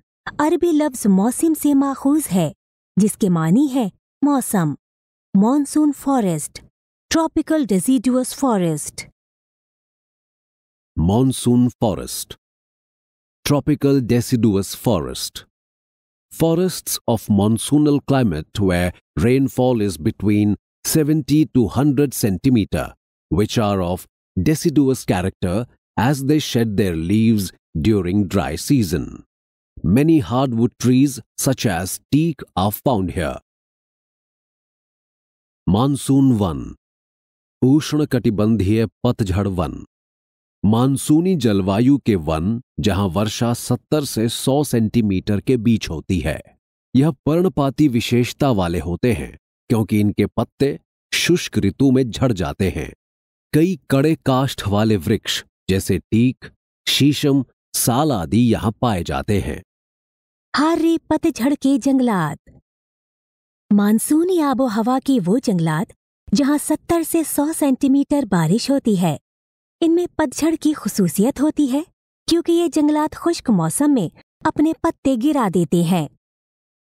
अरबी लफ्ज मौसम से माखूज है जिसके मानी है मौसम monsoon forest tropical deciduous forest monsoon forest tropical deciduous forest Forests of monsoonal climate where rainfall is between 70 to 100 centimeter which are of deciduous character as they shed their leaves during dry season. Many hardwood trees such as teak are found here. Monsoon वन उष्ण कटिबंधीय पतझड़ one मानसूनी जलवायु के one जहां वर्षा 70 से 100 centimetre के बीच होती है यह पर्णपाती विशेषता वाले होते हैं क्योंकि इनके पत्ते शुष्क ऋतु में झड़ जाते हैं कई कड़े काष्ठ वाले वृक्ष जैसे टीक शीशम साल आदि यहाँ पाए जाते हैं हारे पतझड़ के जंगलात मानसूनी आबो हवा के वो जंगलात जहाँ सत्तर से सौ सेंटीमीटर बारिश होती है इनमें पतझड़ की खसूसियत होती है क्योंकि ये जंगलात खुश्क मौसम में अपने पत्ते गिरा देते हैं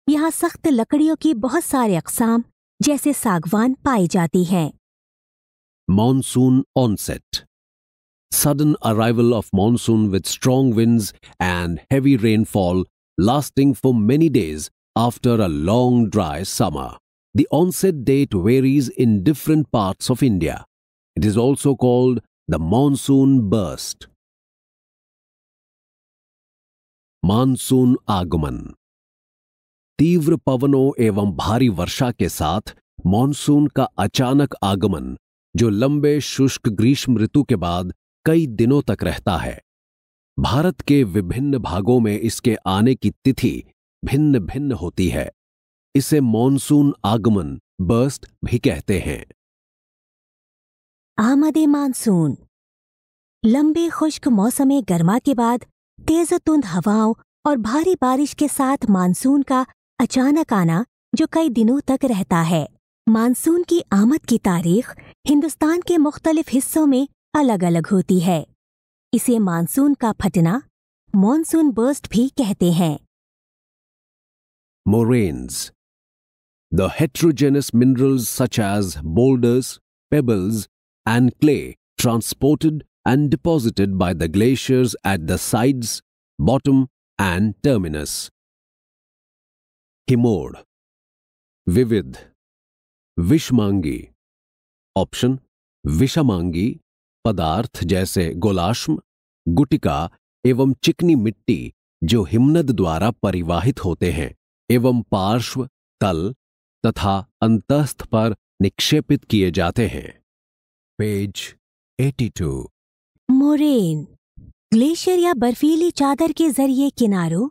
यहाँ सख्त लकड़ियों की बहुत सारे अकसाम जैसे सागवान पाई जाती हैं monsoon onset. Sudden arrival of monsoon with strong winds and heavy rainfall lasting for many days after a long dry summer. The onset date varies in different parts of India. It is also called the monsoon burst. Monsoon आगमन तीव्र पवनों एवं भारी वर्षा के साथ monsoon का अचानक आगमन जो लंबे शुष्क ग्रीष्म ऋतु के बाद कई दिनों तक रहता है भारत के विभिन्न भागों में इसके आने की तिथि भिन्न भिन्न होती है इसे मॉनसून आगमन बर्स्ट भी कहते हैं आमदे मानसून लंबे खुश्क मौसम गर्मा के बाद तेज तुंद हवाओं और भारी बारिश के साथ मानसून का अचानक आना जो कई दिनों तक रहता है मानसून की आमद की तारीख हिंदुस्तान के मुख्तलिफ हिस्सों में अलग अलग होती है इसे मानसून का फटना मॉनसून बर्स्ट भी कहते हैं moraines the heterogeneous mineral such as boulders pebbles and clay transported and deposited by the glaciers at the sides bottom and terminus हिमोड विविध विषमांगी ऑप्शन विषमांगी पदार्थ जैसे गोलाश्म गुटिका एवं चिकनी मिट्टी जो हिमनद द्वारा परिवाहित होते हैं एवं पार्श्व तल तथा अंतस्थ पर निक्षेपित किए जाते हैं पेज 82 मोरेन ग्लेशियर या बर्फीली चादर के जरिए किनारों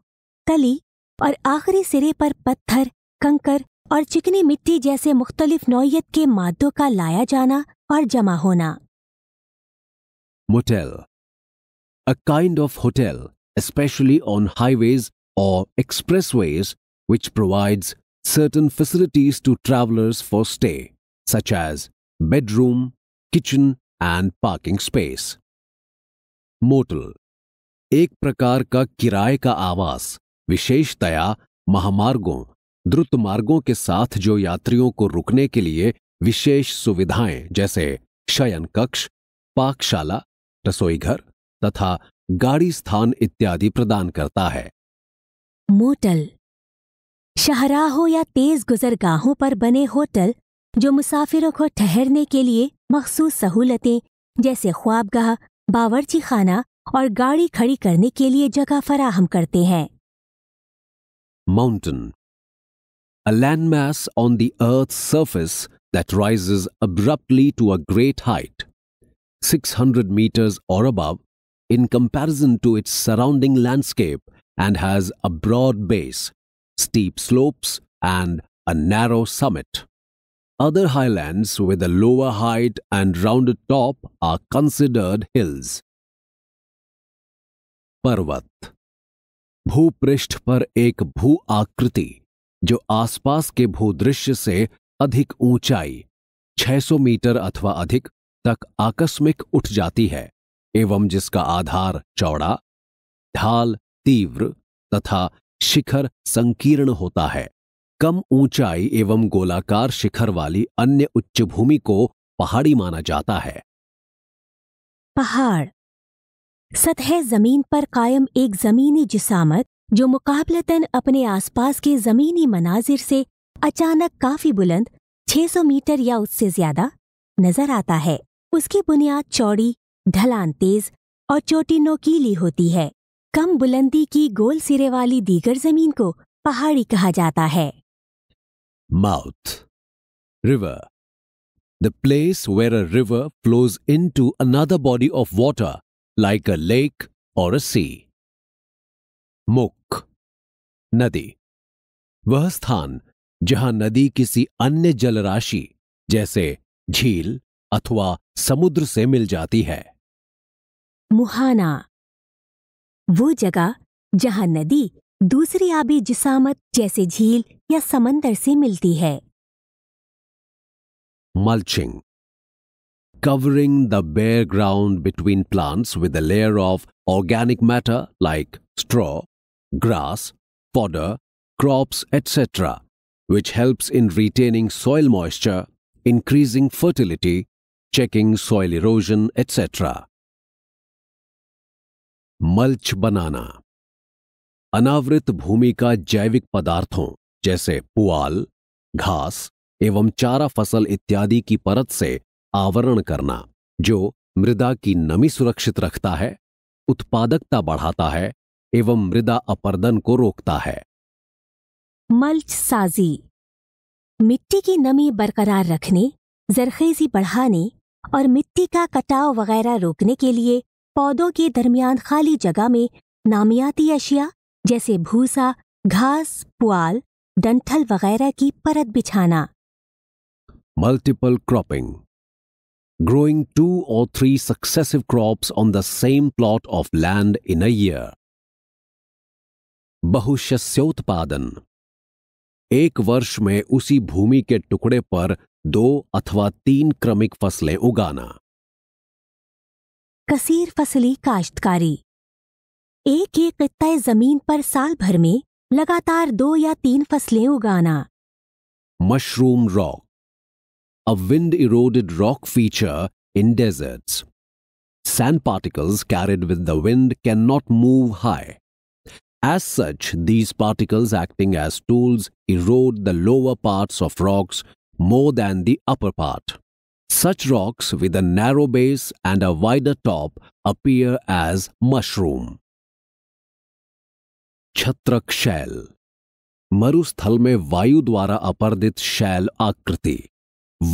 तली और आखिरी सिरे पर पत्थर कंकर और चिकनी मिट्टी जैसे मुख्तलिफ नौयत के मादों का लाया जाना और जमा होना motel a kind of hotel specially on highways or expressways which provides certain facilities to travellers for stay such as bedroom kitchen and parking space motel एक प्रकार का किराए का आवास विशेषतया महामार्गों द्रुत मार्गों के साथ जो यात्रियों को रुकने के लिए विशेष सुविधाएं जैसे शयन कक्ष पाकशाला रसोई घर तथा गाड़ी स्थान इत्यादि प्रदान करता है मोटल शहराहों या तेज गुजरगाहों पर बने होटल जो मुसाफिरों को ठहरने के लिए मखसूस सहूलतें जैसे ख्वाबगाह बावर्ची खाना और गाड़ी खड़ी करने के लिए जगह फराहम करते हैं mountain a landmass on the Earth's surface that rises abruptly to a great height, 600 meters or above, in comparison to its surrounding landscape and has a broad base, steep slopes, and a narrow summit. Other highlands with a lower height and rounded top are considered hills. Parvat भूपृष्ठ पर एक भू जो आसपास के भूदृश्य से अधिक ऊंचाई 600 मीटर अथवा अधिक तक आकस्मिक उठ जाती है एवं जिसका आधार चौड़ा ढाल तीव्र तथा शिखर संकीर्ण होता है कम ऊंचाई एवं गोलाकार शिखर वाली अन्य उच्च भूमि को पहाड़ी माना जाता है पहाड़ सतह जमीन पर कायम एक जमीनी जिसामत जो मुकाबलतन अपने आसपास के ज़मीनी मनाजिर से अचानक काफ़ी बुलंद 600 मीटर या उससे ज़्यादा नज़र आता है उसकी बुनियाद चौड़ी ढलान तेज और चोटी नोकीली होती है कम बुलंदी की गोल सिरे वाली दीगर जमीन को पहाड़ी कहा जाता है mouth river the place where a river flows into another body of water like a lake or a सी मुक नदी वह स्थान जहां नदी किसी अन्य जलराशि जैसे झील अथवा समुद्र से मिल जाती है मुहाना वो जगह जहां नदी दूसरी आबी जिसामत जैसे झील या समंदर से मिलती है mulching covering the bare ground between plants with a layer of organic matter like straw grass fodder, crops, etc., which helps in retaining soil moisture, increasing fertility, checking soil erosion, etc. Mulch बनाना अनावृत भूमि का जैविक पदार्थों जैसे पुआल घास एवं चारा फसल इत्यादि की परत से आवरण करना जो मृदा की नमी सुरक्षित रखता है उत्पादकता बढ़ाता है एवं मृदा अपर्दन को रोकता है मल्च साजी मिट्टी की नमी बरकरार रखने जरखेजी बढ़ाने और मिट्टी का कटाव वगैरह रोकने के लिए पौधों के दरमियान खाली जगह में नामियाती अशिया जैसे भूसा घास पुआल डंठल वगैरह की परत बिछाना multiple cropping growing two or three successive crops on the same plot of land in a year बहुशस्योत्पादन एक वर्ष में उसी भूमि के टुकड़े पर दो अथवा तीन क्रमिक फसलें उगाना कसीर फसली काश्तकारी एक ही कत्ता जमीन पर साल भर में लगातार दो या तीन फसलें उगाना mushroom rock a wind eroded rock feature in deserts sand particles carried with the wind can not move high As such, these particles acting as tools erode the lower parts of rocks more than the upper part. Such rocks with a narrow base and a wider top appear as mushroom. Chhatrak shell मरुस्थल में वायु द्वारा अपर्दित शैल आकृति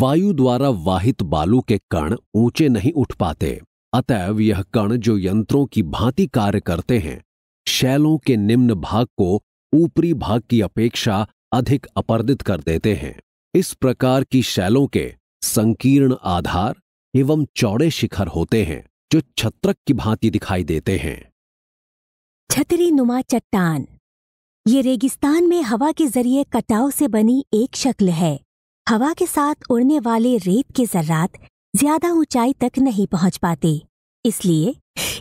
वायु द्वारा वाहित बालू के कण ऊंचे नहीं उठ पाते अतएव यह कण जो यंत्रों की भांति कार्य करते हैं शैलों के निम्न भाग को ऊपरी भाग की अपेक्षा अधिक अपर्दित कर देते हैं इस प्रकार की शैलों के संकीर्ण आधार एवं चौड़े शिखर होते हैं जो छत्रक की भांति दिखाई देते हैं छतरी नुमा चट्टान ये रेगिस्तान में हवा के जरिए कटाव से बनी एक शक्ल है हवा के साथ उड़ने वाले रेत के जर्रात ज्यादा ऊंचाई तक नहीं पहुंच पाते इसलिए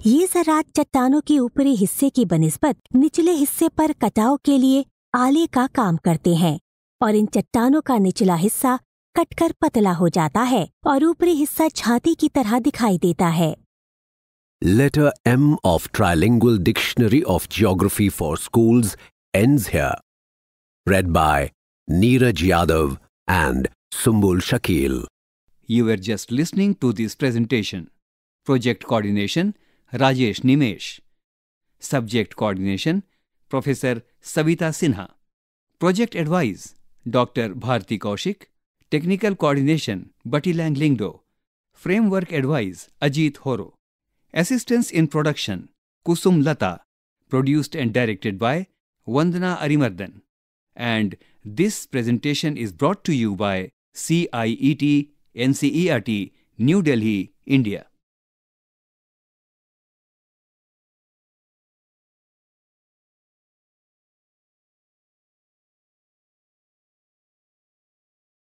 ये जरात चट्टानों के ऊपरी हिस्से की बनस्बत निचले हिस्से पर कटाव के लिए आले का काम करते हैं और इन चट्टानों का निचला हिस्सा कटकर पतला हो जाता है और ऊपरी हिस्सा छाती की तरह दिखाई देता है letter M of trilingual dictionary of geography for school and read by Neeraj Yadav and Sumbul Shakeel you are just listening to this presentation project coordination Rajesh Nimesh subject coordination professor Savita Sinha project advise doctor Bharti Kaushik technical coordination Bati Lang Lyngdoh framework advise Ajit Horo assistance in production Kusum Lata produced this presentation is brought to you by C I E T N C E R T new Delhi India